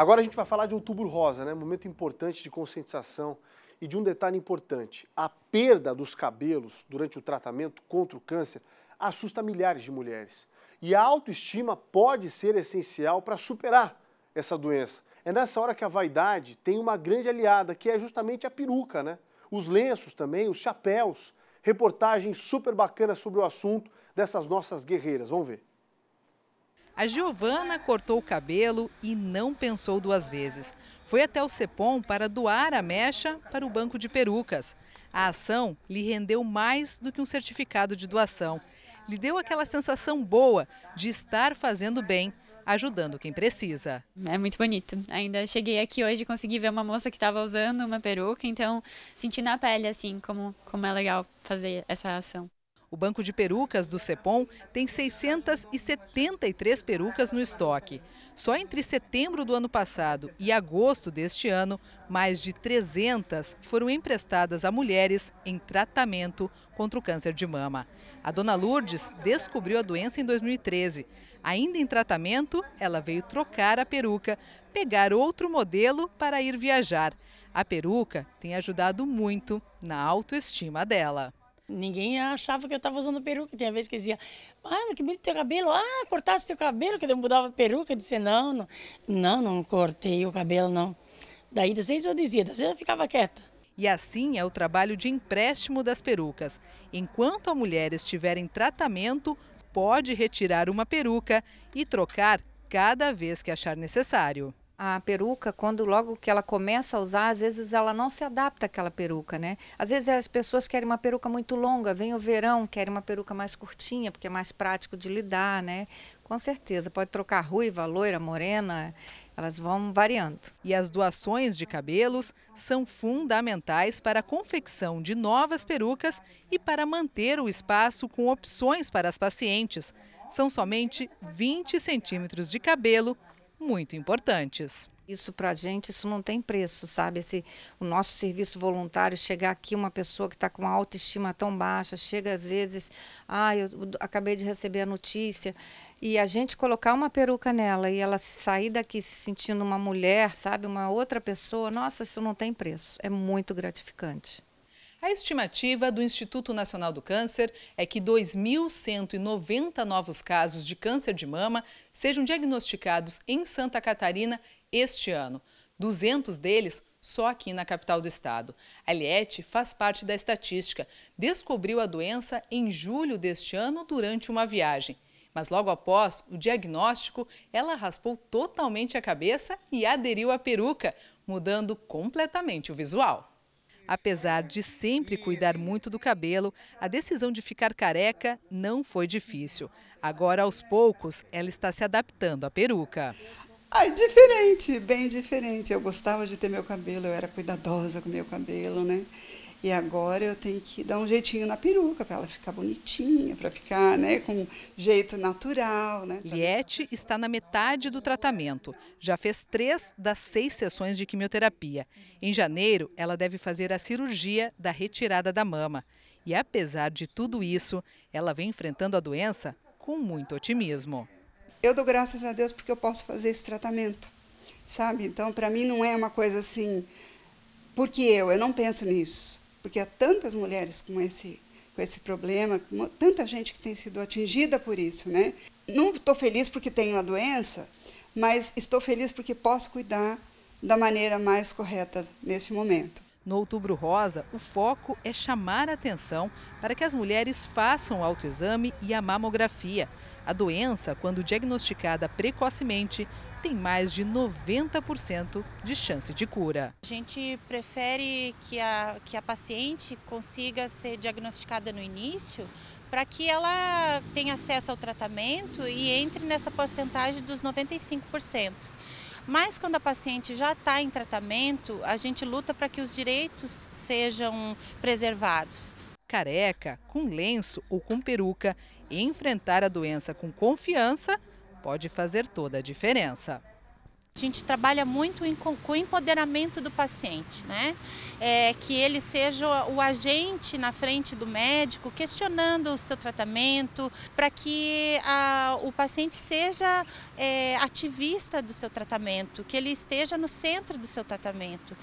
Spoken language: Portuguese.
Agora a gente vai falar de Outubro Rosa, né? Momento importante de conscientização e de um detalhe importante: a perda dos cabelos durante o tratamento contra o câncer assusta milhares de mulheres. E a autoestima pode ser essencial para superar essa doença. É nessa hora que a vaidade tem uma grande aliada, que é justamente a peruca, né? Os lenços também, os chapéus. Reportagem super bacana sobre o assunto dessas nossas guerreiras. Vamos ver. A Giovana cortou o cabelo e não pensou duas vezes. Foi até o Cepom para doar a mecha para o banco de perucas. A ação lhe rendeu mais do que um certificado de doação. Lhe deu aquela sensação boa de estar fazendo bem, ajudando quem precisa. É muito bonito. Ainda cheguei aqui hoje e consegui ver uma moça que estava usando uma peruca, então senti na pele assim como como é legal fazer essa ação. O banco de perucas do CEPOM tem 673 perucas no estoque. Só entre setembro do ano passado e agosto deste ano, mais de 300 foram emprestadas a mulheres em tratamento contra o câncer de mama. A dona Lourdes descobriu a doença em 2013. Ainda em tratamento, ela veio trocar a peruca, pegar outro modelo para ir viajar. A peruca tem ajudado muito na autoestima dela. Ninguém achava que eu estava usando peruca. Tinha vez que dizia, ah, que bonito teu cabelo, ah, cortasse teu cabelo, que eu mudava a peruca. Eu disse, não, não, não, não cortei o cabelo, não. Daí, das vezes eu dizia, das vezes eu ficava quieta. E assim é o trabalho de empréstimo das perucas. Enquanto a mulher estiver em tratamento, pode retirar uma peruca e trocar cada vez que achar necessário a peruca, quando logo que ela começa a usar, às vezes ela não se adapta àquela peruca, né? Às vezes as pessoas querem uma peruca muito longa, vem o verão, querem uma peruca mais curtinha, porque é mais prático de lidar, né? Com certeza, pode trocar ruiva, loira, morena, elas vão variando. E as doações de cabelos são fundamentais para a confecção de novas perucas e para manter o espaço com opções para as pacientes. São somente 20 centímetros de cabelo muito importantes. Isso para a gente, isso não tem preço, sabe? Esse, o nosso serviço voluntário, chegar aqui uma pessoa que está com uma autoestima tão baixa, chega às vezes, ah, eu acabei de receber a notícia, e a gente colocar uma peruca nela e ela sair daqui se sentindo uma mulher, sabe? Uma outra pessoa, nossa, isso não tem preço. É muito gratificante. A estimativa do Instituto Nacional do Câncer é que 2.190 novos casos de câncer de mama sejam diagnosticados em Santa Catarina este ano. 200 deles só aqui na capital do estado. A Liette faz parte da estatística. Descobriu a doença em julho deste ano durante uma viagem. Mas logo após o diagnóstico, ela raspou totalmente a cabeça e aderiu à peruca, mudando completamente o visual. Apesar de sempre cuidar muito do cabelo, a decisão de ficar careca não foi difícil. Agora, aos poucos, ela está se adaptando à peruca. Ai, diferente, bem diferente. Eu gostava de ter meu cabelo, eu era cuidadosa com meu cabelo, né? E agora eu tenho que dar um jeitinho na peruca para ela ficar bonitinha, para ficar né, com um jeito natural. Né? Liette está na metade do tratamento. Já fez três das seis sessões de quimioterapia. Em janeiro, ela deve fazer a cirurgia da retirada da mama. E apesar de tudo isso, ela vem enfrentando a doença com muito otimismo. Eu dou graças a Deus porque eu posso fazer esse tratamento, sabe? Então, para mim não é uma coisa assim, porque eu, eu não penso nisso porque há tantas mulheres com esse, com esse problema, tanta gente que tem sido atingida por isso. Né? Não estou feliz porque tenho a doença, mas estou feliz porque posso cuidar da maneira mais correta neste momento. No Outubro Rosa, o foco é chamar a atenção para que as mulheres façam o autoexame e a mamografia. A doença, quando diagnosticada precocemente, tem mais de 90% de chance de cura. A gente prefere que a, que a paciente consiga ser diagnosticada no início para que ela tenha acesso ao tratamento e entre nessa porcentagem dos 95%. Mas quando a paciente já está em tratamento, a gente luta para que os direitos sejam preservados. Careca, com lenço ou com peruca, enfrentar a doença com confiança pode fazer toda a diferença. A gente trabalha muito com, o empoderamento do paciente, né? É, que ele seja o agente na frente do médico, questionando o seu tratamento, para que a, o paciente seja é, ativista do seu tratamento, que ele esteja no centro do seu tratamento.